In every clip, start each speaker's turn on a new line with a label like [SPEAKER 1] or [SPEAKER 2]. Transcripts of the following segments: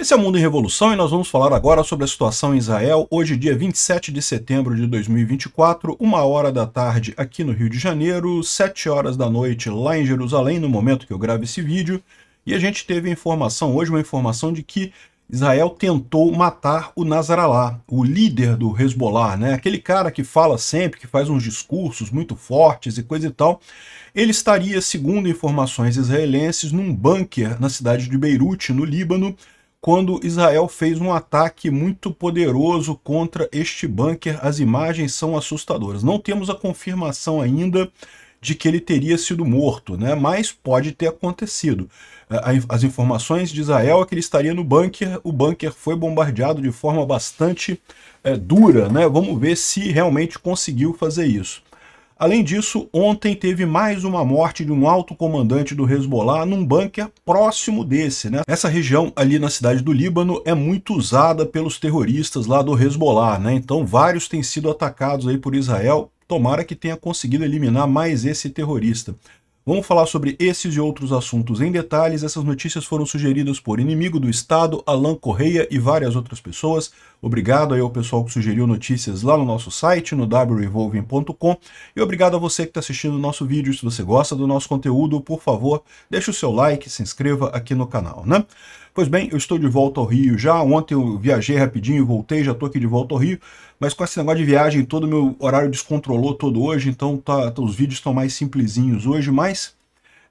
[SPEAKER 1] Esse é o Mundo em Revolução e nós vamos falar agora sobre a situação em Israel, hoje, dia 27 de setembro de 2024, uma hora da tarde aqui no Rio de Janeiro, 7 horas da noite lá em Jerusalém, no momento que eu gravo esse vídeo. E a gente teve a informação hoje, uma informação de que Israel tentou matar o Nazaralá, o líder do Hezbollah, né? aquele cara que fala sempre, que faz uns discursos muito fortes e coisa e tal. Ele estaria, segundo informações israelenses, num bunker na cidade de Beirute, no Líbano, quando Israel fez um ataque muito poderoso contra este bunker. As imagens são assustadoras. Não temos a confirmação ainda de que ele teria sido morto, né? mas pode ter acontecido. As informações de Israel é que ele estaria no bunker, o bunker foi bombardeado de forma bastante é, dura, né? vamos ver se realmente conseguiu fazer isso. Além disso, ontem teve mais uma morte de um alto comandante do Hezbollah num bunker próximo desse. Né? Essa região ali na cidade do Líbano é muito usada pelos terroristas lá do Hezbollah, né? então vários têm sido atacados aí por Israel. Tomara que tenha conseguido eliminar mais esse terrorista. Vamos falar sobre esses e outros assuntos em detalhes. Essas notícias foram sugeridas por Inimigo do Estado, Alan Correia e várias outras pessoas. Obrigado aí ao pessoal que sugeriu notícias lá no nosso site, no wrevolving.com. E obrigado a você que está assistindo o nosso vídeo. Se você gosta do nosso conteúdo, por favor, deixe o seu like, se inscreva aqui no canal, né? Pois bem, eu estou de volta ao Rio já. Ontem eu viajei rapidinho, voltei, já estou aqui de volta ao Rio. Mas com esse negócio de viagem todo, meu horário descontrolou todo hoje, então tá, tá os vídeos estão mais simplesinhos hoje. Mas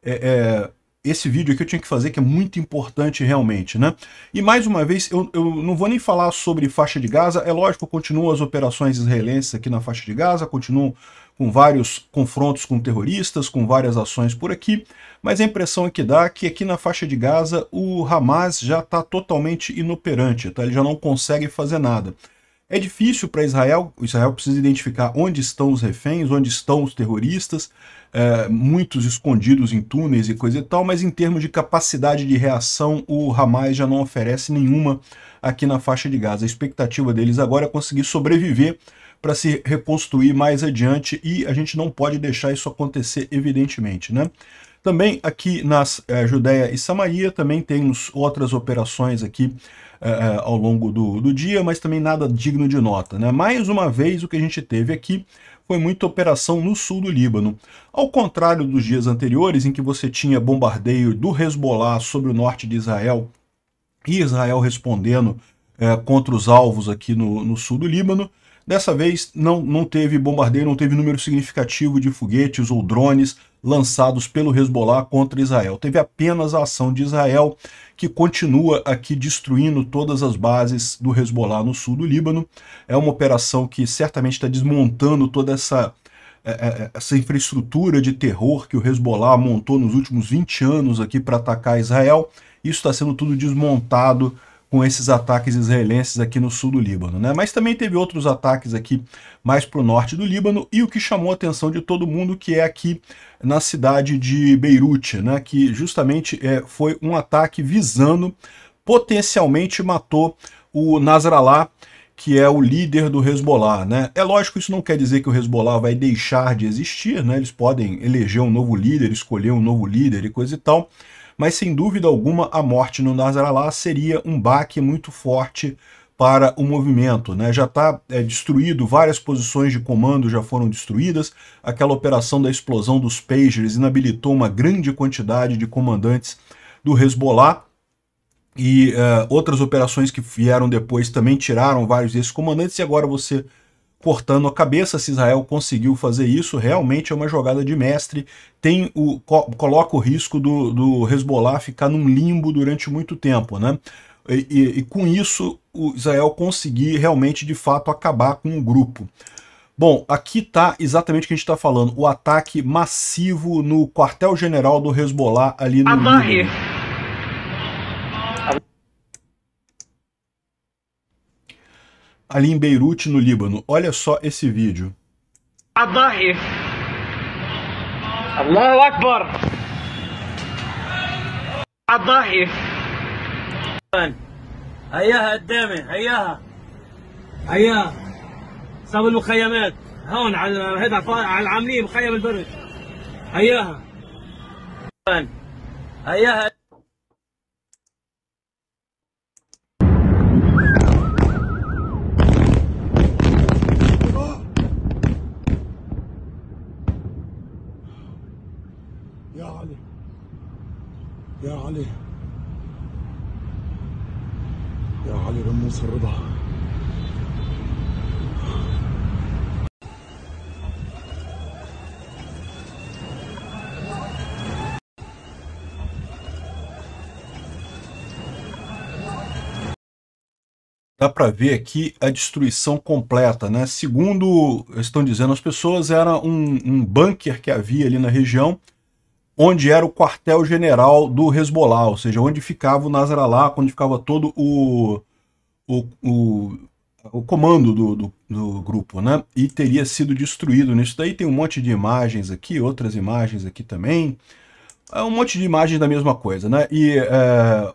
[SPEAKER 1] é, é, esse vídeo aqui eu tinha que fazer, que é muito importante realmente, né? E mais uma vez, eu, eu não vou nem falar sobre faixa de Gaza, é lógico, continuam as operações israelenses aqui na faixa de Gaza, continuam com vários confrontos com terroristas, com várias ações por aqui, mas a impressão que dá é que aqui na faixa de Gaza o Hamas já está totalmente inoperante, tá? ele já não consegue fazer nada. É difícil para Israel, o Israel precisa identificar onde estão os reféns, onde estão os terroristas, é, muitos escondidos em túneis e coisa e tal, mas em termos de capacidade de reação, o Hamas já não oferece nenhuma aqui na faixa de Gaza. A expectativa deles agora é conseguir sobreviver para se reconstruir mais adiante e a gente não pode deixar isso acontecer, evidentemente, né? Também aqui nas é, Judéia e Samaria, também temos outras operações aqui é, ao longo do, do, dia, mas também nada digno de nota. Né? Mais uma vez, o que a gente teve aqui foi muita operação no sul do Líbano. Ao contrário dos dias anteriores, em que você tinha bombardeio do Hezbollah sobre o norte de Israel, e Israel respondendo é, contra os alvos aqui no, no sul do Líbano, Dessa vez não, não teve bombardeio, não teve número significativo de foguetes ou drones lançados pelo Hezbollah contra Israel. Teve apenas a ação de Israel, que continua aqui destruindo todas as bases do Hezbollah no sul do Líbano. É uma operação que certamente está desmontando toda essa é, é, é, essa infraestrutura de terror que o Hezbollah montou nos últimos 20 anos aqui para atacar Israel, isso está sendo tudo desmontado com esses ataques israelenses aqui no sul do Líbano, né? Mas também teve outros ataques aqui mais para o norte do Líbano e o que chamou a atenção de todo mundo que é aqui na cidade de Beirute, né? Que justamente é, foi um ataque visando potencialmente matou o Nasrallah que é o líder do Hezbollah, né? É lógico, isso não quer dizer que o Hezbollah vai deixar de existir, né? Eles podem eleger um novo líder, escolher um novo líder e coisa e tal, mas sem dúvida alguma a morte no Nasrallah seria um baque muito forte para o movimento. Né? Já está é, destruído, várias posições de comando já foram destruídas, aquela operação da explosão dos pagers inabilitou uma grande quantidade de comandantes do Hezbollah, e uh, outras operações que vieram depois também tiraram vários desses comandantes, e agora você cortando a cabeça, se Israel conseguiu fazer isso, realmente é uma jogada de mestre, tem o, coloca o risco do, do Hezbollah ficar num limbo durante muito tempo, né? E, e, e com isso, o Israel conseguir realmente, de fato, acabar com o grupo. Bom, aqui está exatamente o que a gente está falando, o ataque massivo no quartel-general do Hezbollah ali no... ali em Beirute, no Líbano. Olha só esse vídeo. Adahi. Allahu Akbar. Adahi. Ayaha, Adame, Ayaha. Ayaha. Sabe no Khayamet. هون على هذا على العاملين بخيم البرج هياها هياها Nosso Rudó. Dá para ver aqui a destruição completa, né? Segundo estão dizendo as pessoas, era um, um bunker que havia ali na região, onde era o quartel-general do Hezbollah, ou seja, onde ficava o Nasrallah, onde ficava todo o, o, o, o comando do, do, do, grupo, né? E teria sido destruído nisso. Daí tem um monte de imagens aqui, outras imagens aqui também. É um monte de imagens da mesma coisa, né? E é,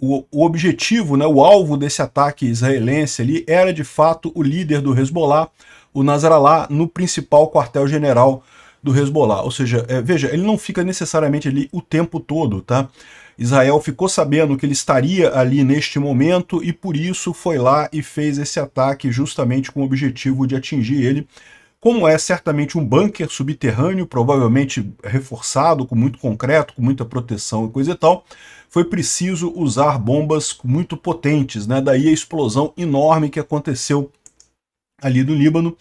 [SPEAKER 1] o, o, objetivo, né, o alvo desse ataque israelense ali era de fato o líder do Hezbollah, o Nasrallah, no principal quartel-general do Hezbollah. Ou seja, é, veja, ele não fica necessariamente ali o tempo todo, tá? Israel ficou sabendo que ele estaria ali neste momento e por isso foi lá e fez esse ataque justamente com o objetivo de atingir ele. Como é certamente um bunker subterrâneo, provavelmente reforçado com muito concreto, com muita proteção e coisa e tal, foi preciso usar bombas muito potentes, né? Daí a explosão enorme que aconteceu ali do Líbano.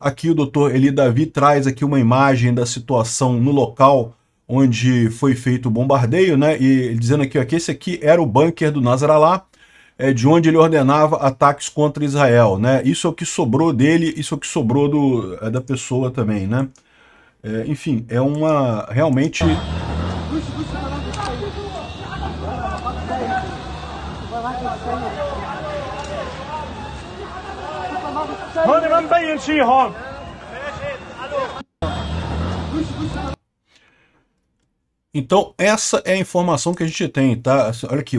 [SPEAKER 1] Aqui o doutor Eli Davi traz aqui uma imagem da situação no local onde foi feito o bombardeio, né? E dizendo aqui ó, que esse aqui era o bunker do Nasrallah, é, de onde ele ordenava ataques contra Israel, né? Isso é o que sobrou dele, isso é o que sobrou do, é, da pessoa também, né? É, enfim, é uma realmente هون من بين شي Então, essa é a informação que a gente tem, tá? Assim, olha aqui,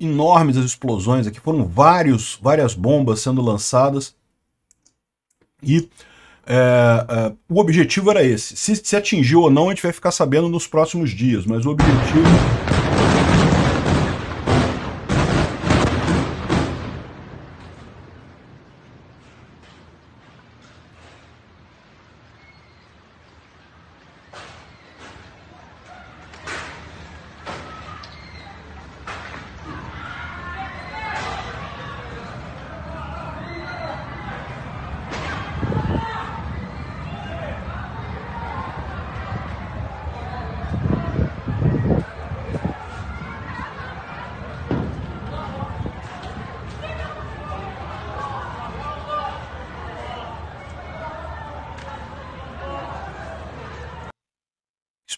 [SPEAKER 1] enormes as explosões aqui, foram vários, várias bombas sendo lançadas. E é, é, o objetivo era esse. Se, se atingiu ou não, a gente vai ficar sabendo nos próximos dias, mas o objetivo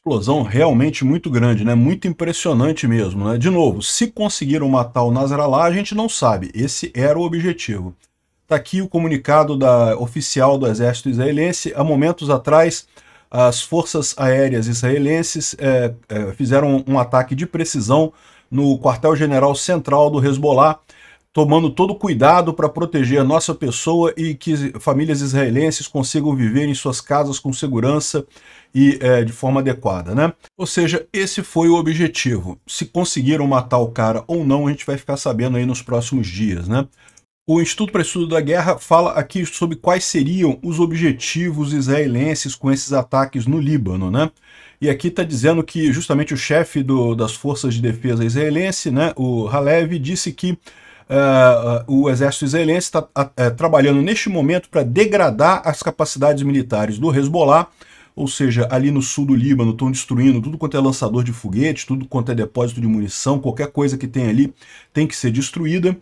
[SPEAKER 1] explosão realmente muito grande, né? Muito impressionante mesmo, né? De novo, se conseguiram matar o Nasrallah, a gente não sabe. Esse era o objetivo. Está aqui o comunicado da oficial do exército israelense. Há momentos atrás, as forças aéreas israelenses é, é, fizeram um ataque de precisão no quartel-general central do Hezbollah, tomando todo cuidado para proteger a nossa pessoa e que famílias israelenses consigam viver em suas casas com segurança e é, de forma adequada, né? Ou seja, esse foi o objetivo. Se conseguiram matar o cara ou não, a gente vai ficar sabendo aí nos próximos dias, né? O Instituto para Estudo da Guerra fala aqui sobre quais seriam os objetivos israelenses com esses ataques no Líbano, né? E aqui está dizendo que justamente o chefe do, das forças de defesa israelense, né, o Halev, disse que uh, o exército israelense está uh, é, trabalhando neste momento para degradar as capacidades militares do Hezbollah, ou seja, ali no sul do Líbano estão destruindo tudo quanto é lançador de foguetes, tudo quanto é depósito de munição, qualquer coisa que tem ali tem que ser destruída.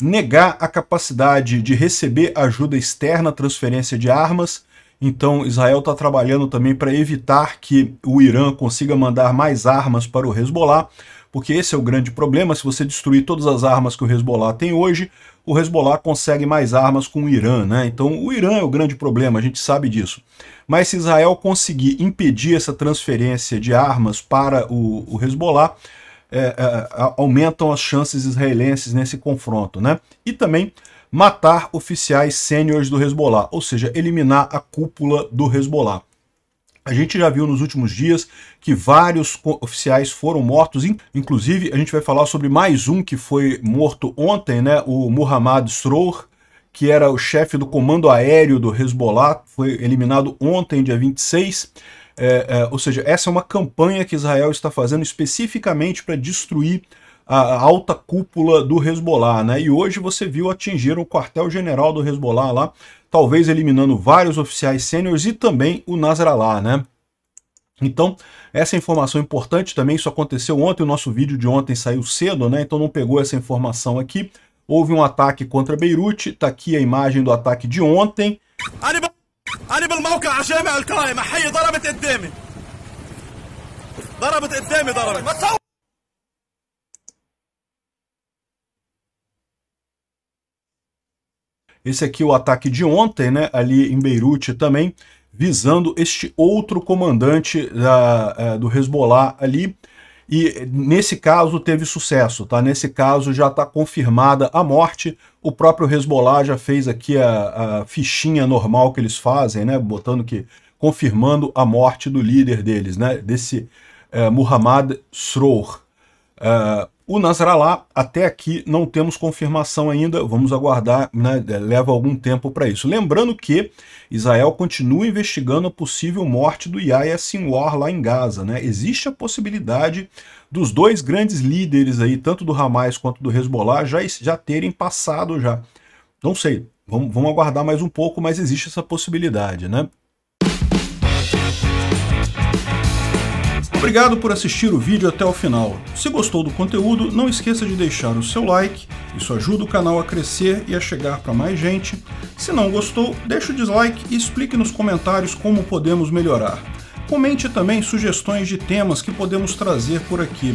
[SPEAKER 1] Negar a capacidade de receber ajuda externa, transferência de armas, então, Israel está trabalhando também para evitar que o Irã consiga mandar mais armas para o Hezbollah porque esse é o grande problema, se você destruir todas as armas que o Hezbollah tem hoje, o Hezbollah consegue mais armas com o Irã, né? Então o Irã é o grande problema, a gente sabe disso. Mas se Israel conseguir impedir essa transferência de armas para o, o Hezbollah, é, é, aumentam as chances israelenses nesse confronto, né? E também matar oficiais sêniores do Hezbollah, ou seja, eliminar a cúpula do Hezbollah. A gente já viu nos últimos dias que vários oficiais foram mortos, inclusive a gente vai falar sobre mais um que foi morto ontem, né? O Muhammad Srour, que era o chefe do comando aéreo do Hezbollah, foi eliminado ontem, dia 26. É, é, ou seja, essa é uma campanha que Israel está fazendo especificamente para destruir a alta cúpula do Hezbollah, né? E hoje você viu atingir o quartel-general do Hezbollah lá, talvez eliminando vários oficiais sêniores e também o Nasrallah, né? Então, essa informação é importante também, isso aconteceu ontem, o nosso vídeo de ontem saiu cedo, né? Então não pegou essa informação aqui. Houve um ataque contra Beirute, tá aqui a imagem do ataque de ontem. ضربت قدامي ضربت Esse aqui é o ataque de ontem, né, ali em Beirute também, visando este outro comandante da, eh, do Hezbollah ali, e nesse caso teve sucesso, tá? Nesse caso já está confirmada a morte. O próprio Hezbollah já fez aqui a, a, fichinha normal que eles fazem, né? Botando que confirmando a morte do líder deles, né? Desse é, Muhammad Srour. É, o Nasrallah, até aqui, não temos confirmação ainda, vamos aguardar, né, é, leva algum tempo para isso. Lembrando que Israel continua investigando a possível morte do Yahya Sinwar lá em Gaza. Né? Existe a possibilidade dos dois grandes líderes aí, tanto do Hamas quanto do Hezbollah, já, já terem passado já. Não sei, vamos, vamos aguardar mais um pouco, mas existe essa possibilidade, né? Obrigado por assistir o vídeo até o final. Se gostou do conteúdo, não esqueça de deixar o seu like, isso ajuda o canal a crescer e a chegar para mais gente. Se não gostou, deixe o dislike e explique nos comentários como podemos melhorar. Comente também sugestões de temas que podemos trazer por aqui.